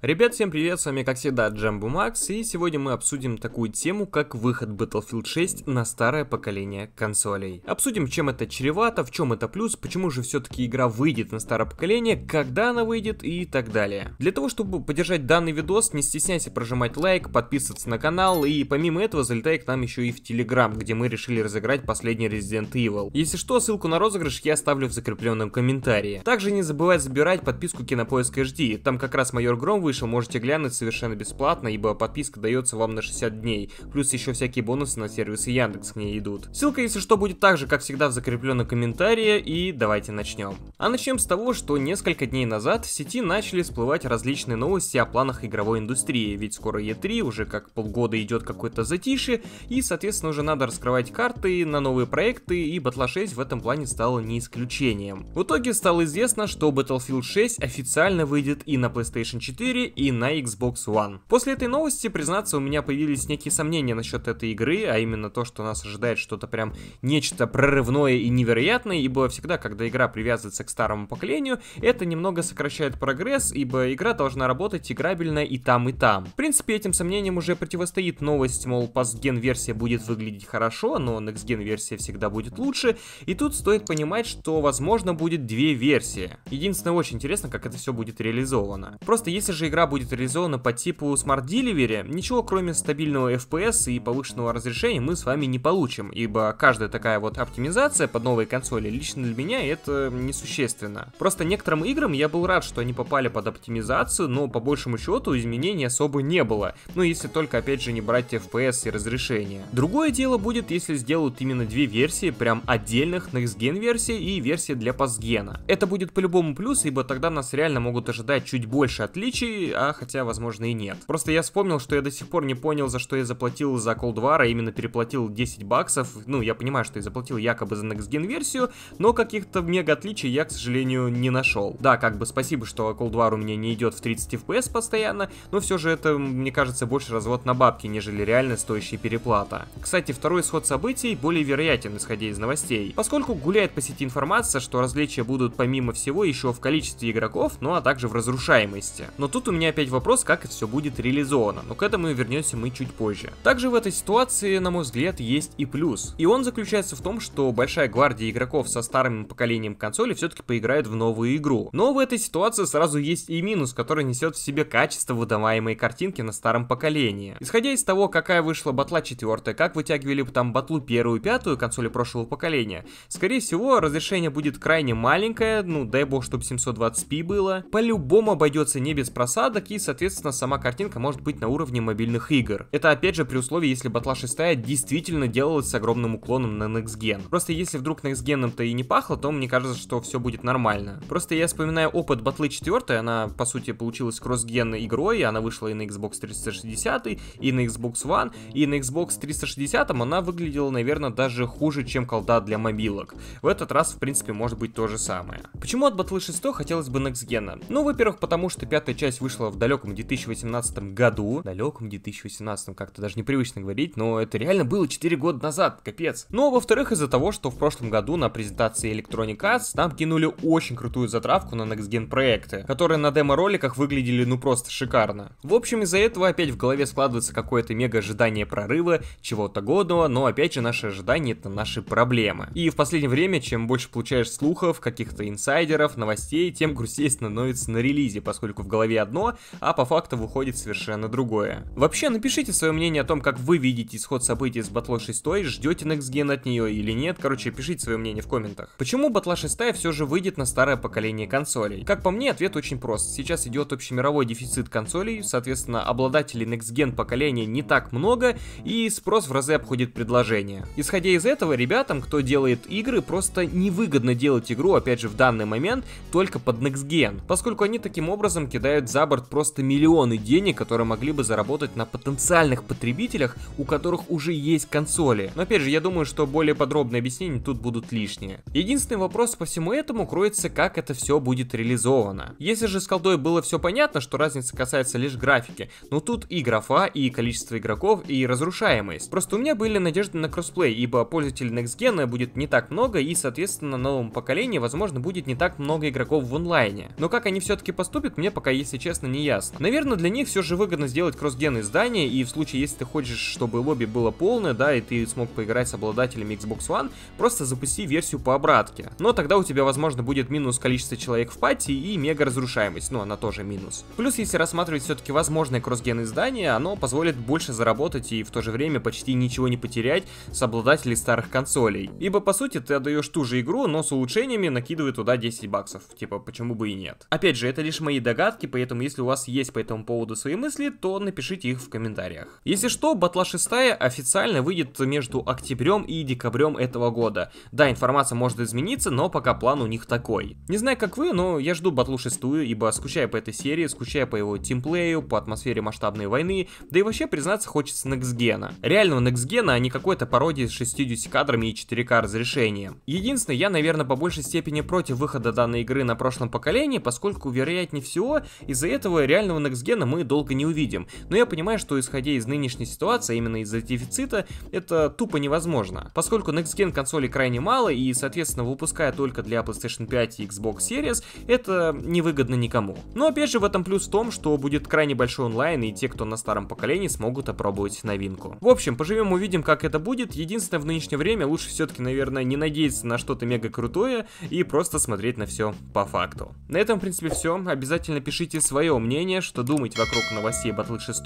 Ребят, всем привет, с вами как всегда Джамбу Макс, и сегодня мы обсудим такую тему, как выход Battlefield 6 на старое поколение консолей. Обсудим, чем это чревато, в чем это плюс, почему же все-таки игра выйдет на старое поколение, когда она выйдет и так далее. Для того, чтобы поддержать данный видос, не стесняйся прожимать лайк, подписываться на канал, и помимо этого залетай к нам еще и в Телеграм, где мы решили разыграть последний Resident Evil. Если что, ссылку на розыгрыш я оставлю в закрепленном комментарии. Также не забывай забирать подписку Кинопоиск HD, там как раз майор Гром вышел, можете глянуть совершенно бесплатно, ибо подписка дается вам на 60 дней, плюс еще всякие бонусы на сервисы Яндекс к ней идут. Ссылка, если что, будет также, как всегда, в закрепленном комментарии, и давайте начнем. А начнем с того, что несколько дней назад в сети начали всплывать различные новости о планах игровой индустрии, ведь скоро E3, уже как полгода идет какой-то затишье, и, соответственно, уже надо раскрывать карты на новые проекты, и Battle 6 в этом плане стало не исключением. В итоге стало известно, что Battlefield 6 официально выйдет и на PlayStation 4, 4 и на Xbox One. После этой новости, признаться, у меня появились некие сомнения насчет этой игры, а именно то, что нас ожидает что-то прям нечто прорывное и невероятное, ибо всегда, когда игра привязывается к старому поколению, это немного сокращает прогресс, ибо игра должна работать играбельно и там, и там. В принципе, этим сомнениям уже противостоит новость, мол, пастген версия будет выглядеть хорошо, но Next Gen версия всегда будет лучше, и тут стоит понимать, что возможно будет две версии. Единственное, очень интересно, как это все будет реализовано. Просто если же игра будет реализована по типу Smart Delivery, ничего кроме стабильного FPS и повышенного разрешения мы с вами не получим, ибо каждая такая вот оптимизация под новые консоли лично для меня это несущественно. Просто некоторым играм я был рад, что они попали под оптимизацию, но по большему счету изменений особо не было, ну если только опять же не брать FPS и разрешение. Другое дело будет, если сделают именно две версии, прям отдельных Next Gen версии и версии для пастгена. Это будет по-любому плюс, ибо тогда нас реально могут ожидать чуть больше отличий, а хотя, возможно, и нет. Просто я вспомнил, что я до сих пор не понял, за что я заплатил за Cold War, а именно переплатил 10 баксов. Ну, я понимаю, что я заплатил якобы за Next Gen версию, но каких-то мега отличий я, к сожалению, не нашел. Да, как бы спасибо, что Cold War у меня не идет в 30 FPS постоянно, но все же это, мне кажется, больше развод на бабки, нежели реально стоящая переплата. Кстати, второй исход событий более вероятен, исходя из новостей, поскольку гуляет по сети информация, что различия будут помимо всего еще в количестве игроков, ну а также в разрушаемости. Но тут у меня опять вопрос, как все будет реализовано, но к этому вернемся мы чуть позже. Также в этой ситуации, на мой взгляд, есть и плюс. И он заключается в том, что большая гвардия игроков со старым поколением консоли все-таки поиграет в новую игру. Но в этой ситуации сразу есть и минус, который несет в себе качество выдаваемой картинки на старом поколении. Исходя из того, какая вышла батла 4, как вытягивали там батлу первую и пятую консоли прошлого поколения, скорее всего, разрешение будет крайне маленькое, ну дай бог, чтобы 720p было. По-любому обойдется не без просадки посадок, и, соответственно, сама картинка может быть на уровне мобильных игр. Это, опять же, при условии, если батла 6 действительно делалась с огромным уклоном на Next Gen. Просто если вдруг Next Gen то и не пахло, то мне кажется, что все будет нормально. Просто я вспоминаю опыт батлы 4, она, по сути, получилась кросс-генной игрой, она вышла и на Xbox 360, и на Xbox One, и на Xbox 360 она выглядела, наверное, даже хуже, чем колда для мобилок. В этот раз, в принципе, может быть то же самое. Почему от батлы 6 хотелось бы Next Gen? Ну, во-первых, потому что пятая часть вышла в далеком 2018 году. Далеком 2018, как-то даже непривычно говорить, но это реально было 4 года назад, капец. Ну, а во-вторых, из-за того, что в прошлом году на презентации Electronic Arts нам кинули очень крутую затравку на Next Gen проекты, которые на демо-роликах выглядели ну просто шикарно. В общем, из-за этого опять в голове складывается какое-то мега ожидание прорыва, чего-то годного, но опять же наши ожидания это наши проблемы. И в последнее время, чем больше получаешь слухов, каких-то инсайдеров, новостей, тем грустнее становится на релизе, поскольку в голове одно, а по факту выходит совершенно другое. Вообще, напишите свое мнение о том, как вы видите исход событий с батлой 6, ждете Next Gen от нее или нет, короче, пишите свое мнение в комментах. Почему батла 6 все же выйдет на старое поколение консолей? Как по мне, ответ очень прост. Сейчас идет общемировой дефицит консолей, соответственно, обладателей Next Gen поколения не так много, и спрос в разы обходит предложение. Исходя из этого, ребятам, кто делает игры, просто невыгодно делать игру, опять же, в данный момент, только под Next Gen, поскольку они таким образом кидают за за борт просто миллионы денег, которые могли бы заработать на потенциальных потребителях, у которых уже есть консоли. Но опять же, я думаю, что более подробные объяснения тут будут лишние. Единственный вопрос по всему этому кроется, как это все будет реализовано. Если же с колдой было все понятно, что разница касается лишь графики, но тут и графа, и количество игроков, и разрушаемость. Просто у меня были надежды на кроссплей, ибо пользователей Next Gen будет не так много, и, соответственно, на новом поколении, возможно, будет не так много игроков в онлайне. Но как они все-таки поступят, мне пока, если честно, честно, не ясно. Наверное, для них все же выгодно сделать кроссген издания, и в случае, если ты хочешь, чтобы лобби было полное, да, и ты смог поиграть с обладателями Xbox One, просто запусти версию по обратке. Но тогда у тебя, возможно, будет минус количество человек в пати и мега разрушаемость, но ну, она тоже минус. Плюс, если рассматривать все-таки возможное кроссген издание, оно позволит больше заработать и в то же время почти ничего не потерять с обладателей старых консолей. Ибо, по сути, ты отдаешь ту же игру, но с улучшениями накидывая туда 10 баксов. Типа, почему бы и нет. Опять же, это лишь мои догадки, поэтому поэтому если у вас есть по этому поводу свои мысли, то напишите их в комментариях. Если что, батла 6 официально выйдет между октябрем и декабрем этого года. Да, информация может измениться, но пока план у них такой. Не знаю как вы, но я жду батлу 6, ибо скучаю по этой серии, скучаю по его тимплею, по атмосфере масштабной войны, да и вообще признаться хочется Нексгена. Реального Нексгена а не какой-то пародии с 60 кадрами и 4К разрешением. Единственное, я, наверное, по большей степени против выхода данной игры на прошлом поколении, поскольку, вероятнее всего, из-за этого реального некстгена мы долго не увидим, но я понимаю, что исходя из нынешней ситуации, именно из-за дефицита, это тупо невозможно. Поскольку некстген консолей крайне мало и, соответственно, выпуская только для PlayStation 5 и Xbox Series, это невыгодно никому. Но опять же в этом плюс в том, что будет крайне большой онлайн и те, кто на старом поколении, смогут опробовать новинку. В общем, поживем увидим, как это будет. Единственное, в нынешнее время лучше все-таки, наверное, не надеяться на что-то мега крутое и просто смотреть на все по факту. На этом, в принципе, все. Обязательно пишите свои свое мнение, что думать вокруг новостей Батлы 6.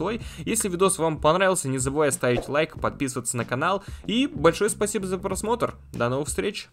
Если видос вам понравился, не забывай ставить лайк, подписываться на канал. И большое спасибо за просмотр. До новых встреч!